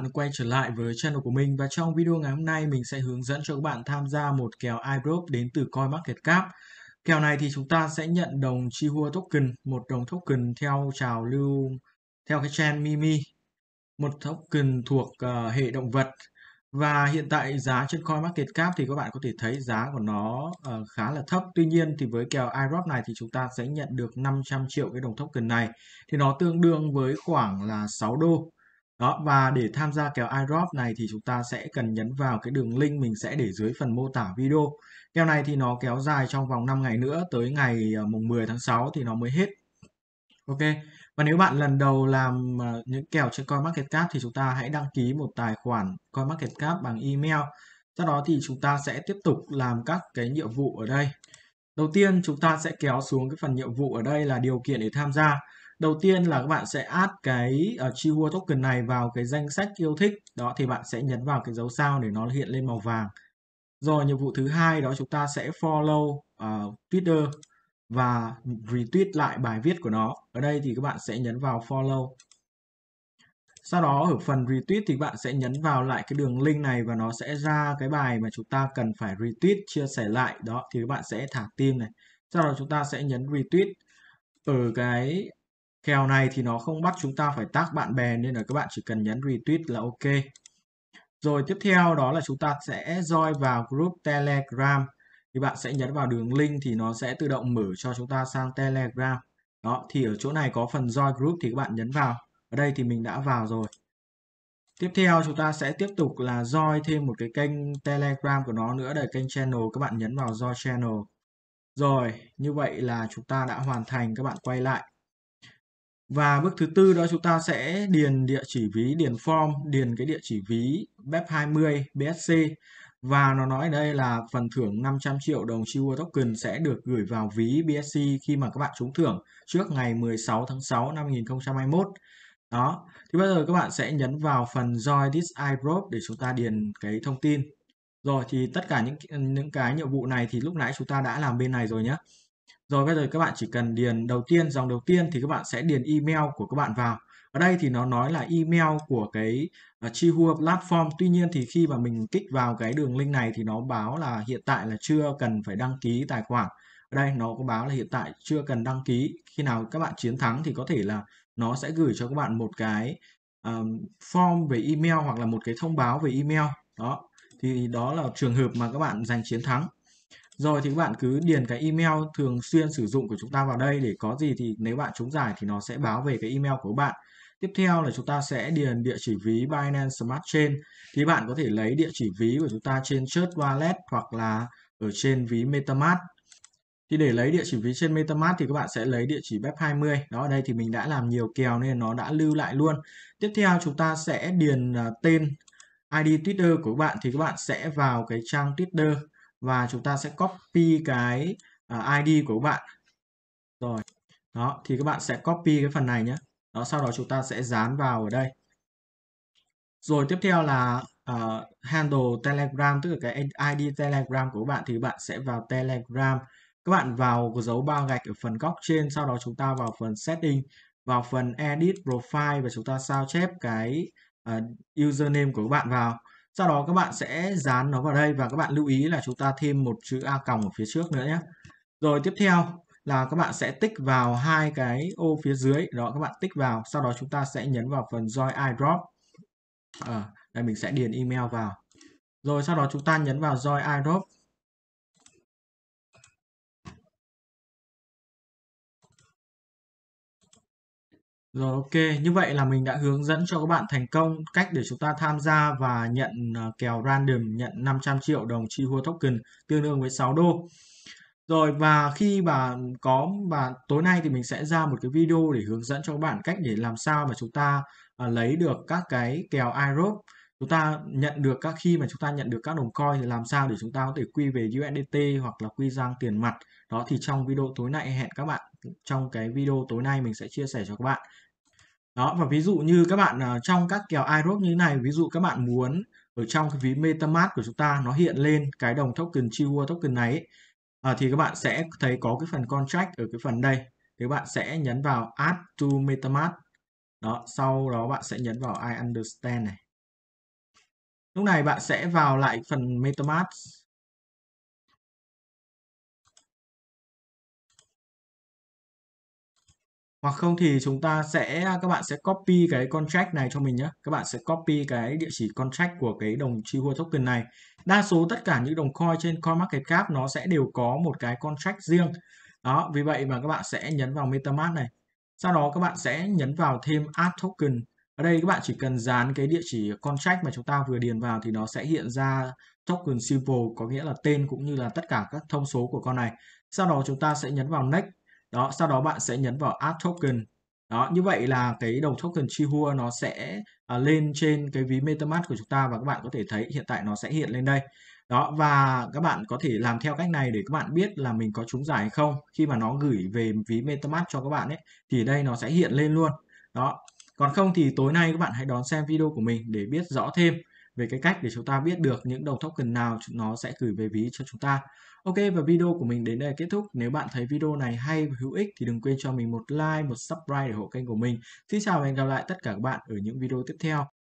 bạn quay trở lại với channel của mình và trong video ngày hôm nay mình sẽ hướng dẫn cho các bạn tham gia một kèo iBroke đến từ CoinMarketCap. Kèo này thì chúng ta sẽ nhận đồng Chihua token, một đồng token theo trào lưu theo cái trend Mimi, một token thuộc uh, hệ động vật và hiện tại giá trên CoinMarketCap thì các bạn có thể thấy giá của nó uh, khá là thấp. Tuy nhiên thì với kèo iRob này thì chúng ta sẽ nhận được 500 triệu cái đồng token này thì nó tương đương với khoảng là 6 đô đó, và để tham gia kèo iDrop này thì chúng ta sẽ cần nhấn vào cái đường link mình sẽ để dưới phần mô tả video. Kèo này thì nó kéo dài trong vòng 5 ngày nữa tới ngày ờ, mùng 10 tháng 6 thì nó mới hết. Ok, và nếu bạn lần đầu làm ờ, những kèo trên CoinMarketCap thì chúng ta hãy đăng ký một tài khoản CoinMarketCap bằng email. Sau đó thì chúng ta sẽ tiếp tục làm các cái nhiệm vụ ở đây. Đầu tiên chúng ta sẽ kéo xuống cái phần nhiệm vụ ở đây là điều kiện để tham gia. Đầu tiên là các bạn sẽ add cái uh, Chihuahua token này vào cái danh sách yêu thích. Đó thì bạn sẽ nhấn vào cái dấu sao để nó hiện lên màu vàng. Rồi nhiệm vụ thứ hai đó chúng ta sẽ follow uh, Twitter và retweet lại bài viết của nó. Ở đây thì các bạn sẽ nhấn vào follow sau đó ở phần retweet thì bạn sẽ nhấn vào lại cái đường link này và nó sẽ ra cái bài mà chúng ta cần phải retweet chia sẻ lại đó thì các bạn sẽ thả tim này sau đó chúng ta sẽ nhấn retweet ở cái kèo này thì nó không bắt chúng ta phải tác bạn bè nên là các bạn chỉ cần nhấn retweet là ok rồi tiếp theo đó là chúng ta sẽ join vào group telegram thì bạn sẽ nhấn vào đường link thì nó sẽ tự động mở cho chúng ta sang telegram đó thì ở chỗ này có phần join group thì các bạn nhấn vào ở đây thì mình đã vào rồi tiếp theo chúng ta sẽ tiếp tục là join thêm một cái kênh telegram của nó nữa để kênh channel các bạn nhấn vào join channel rồi như vậy là chúng ta đã hoàn thành các bạn quay lại và bước thứ tư đó chúng ta sẽ điền địa chỉ ví, điền form, điền cái địa chỉ ví BEP20 BSC và nó nói đây là phần thưởng 500 triệu đồng Chiwa Token sẽ được gửi vào ví BSC khi mà các bạn trúng thưởng trước ngày 16 tháng 6 năm 2021. Đó, thì bây giờ các bạn sẽ nhấn vào phần Join this iProbe để chúng ta điền cái thông tin. Rồi thì tất cả những những cái nhiệm vụ này thì lúc nãy chúng ta đã làm bên này rồi nhé. Rồi bây giờ các bạn chỉ cần điền đầu tiên, dòng đầu tiên thì các bạn sẽ điền email của các bạn vào. Ở đây thì nó nói là email của cái uh, à, Chihua platform. Tuy nhiên thì khi mà mình kích vào cái đường link này thì nó báo là hiện tại là chưa cần phải đăng ký tài khoản. Ở đây nó có báo là hiện tại chưa cần đăng ký. Khi nào các bạn chiến thắng thì có thể là nó sẽ gửi cho các bạn một cái um, form về email hoặc là một cái thông báo về email đó thì đó là trường hợp mà các bạn giành chiến thắng rồi thì các bạn cứ điền cái email thường xuyên sử dụng của chúng ta vào đây để có gì thì nếu bạn trúng giải thì nó sẽ báo về cái email của bạn tiếp theo là chúng ta sẽ điền địa chỉ ví Binance Smart Chain thì bạn có thể lấy địa chỉ ví của chúng ta trên Church Wallet hoặc là ở trên ví MetaMask thì để lấy địa chỉ ví trên MetaMask thì các bạn sẽ lấy địa chỉ web 20 đó ở đây thì mình đã làm nhiều kèo nên nó đã lưu lại luôn tiếp theo chúng ta sẽ điền à, tên ID Twitter của các bạn thì các bạn sẽ vào cái trang Twitter và chúng ta sẽ copy cái à, ID của các bạn rồi đó thì các bạn sẽ copy cái phần này nhé đó sau đó chúng ta sẽ dán vào ở đây rồi tiếp theo là uh, handle Telegram tức là cái ID Telegram của các bạn thì các bạn sẽ vào Telegram các bạn vào dấu ba gạch ở phần góc trên sau đó chúng ta vào phần setting vào phần edit profile và chúng ta sao chép cái uh, username của các bạn vào sau đó các bạn sẽ dán nó vào đây và các bạn lưu ý là chúng ta thêm một chữ a còng ở phía trước nữa nhé rồi tiếp theo là các bạn sẽ tích vào hai cái ô phía dưới đó các bạn tích vào sau đó chúng ta sẽ nhấn vào phần join iDrop à, ờ, đây mình sẽ điền email vào rồi sau đó chúng ta nhấn vào join iDrop Rồi ok, như vậy là mình đã hướng dẫn cho các bạn thành công cách để chúng ta tham gia và nhận ờ, kèo random nhận 500 triệu đồng chi hua token tương đương với 6 đô. Rồi và khi mà có và tối nay thì mình sẽ ra một cái video để hướng dẫn cho các bạn cách để làm sao mà chúng ta ờ, lấy được các cái kèo iRope chúng ta nhận được các khi mà chúng ta nhận được các đồng coin thì làm sao để chúng ta có thể quy về USDT hoặc là quy sang tiền mặt đó thì trong video tối nay hẹn các bạn trong cái video tối nay mình sẽ chia sẻ cho các bạn đó và ví dụ như các bạn à, trong các kèo iRock như thế này ví dụ các bạn muốn ở trong cái ví MetaMask của chúng ta nó hiện lên cái đồng token Chiwa token này ấy, à, thì các bạn sẽ thấy có cái phần contract ở cái phần đây thì các bạn sẽ nhấn vào add to MetaMask đó sau đó bạn sẽ nhấn vào I understand này Lúc này bạn sẽ vào lại phần MetaMask. Hoặc không thì chúng ta sẽ các bạn sẽ copy cái contract này cho mình nhé. Các bạn sẽ copy cái địa chỉ contract của cái đồng Chihuahua token này. Đa số tất cả những đồng coin trên CoinMarketCap nó sẽ đều có một cái contract riêng. Đó, vì vậy mà các bạn sẽ nhấn vào MetaMask này. Sau đó các bạn sẽ nhấn vào thêm Add Token ở đây các bạn chỉ cần dán cái địa chỉ contract mà chúng ta vừa điền vào thì nó sẽ hiện ra token symbol có nghĩa là tên cũng như là tất cả các thông số của con này sau đó chúng ta sẽ nhấn vào next đó sau đó bạn sẽ nhấn vào add token đó như vậy là cái đồng token Chihua nó sẽ à, lên trên cái ví MetaMask của chúng ta và các bạn có thể thấy hiện tại nó sẽ hiện lên đây đó và các bạn có thể làm theo cách này để các bạn biết là mình có trúng giải hay không khi mà nó gửi về ví MetaMask cho các bạn ấy thì đây nó sẽ hiện lên luôn đó còn không thì tối nay các bạn hãy đón xem video của mình để biết rõ thêm về cái cách để chúng ta biết được những đồng token nào nó sẽ gửi về ví cho chúng ta. Ok và video của mình đến đây kết thúc. Nếu bạn thấy video này hay và hữu ích thì đừng quên cho mình một like, một subscribe để ủng hộ kênh của mình. Xin chào và hẹn gặp lại tất cả các bạn ở những video tiếp theo.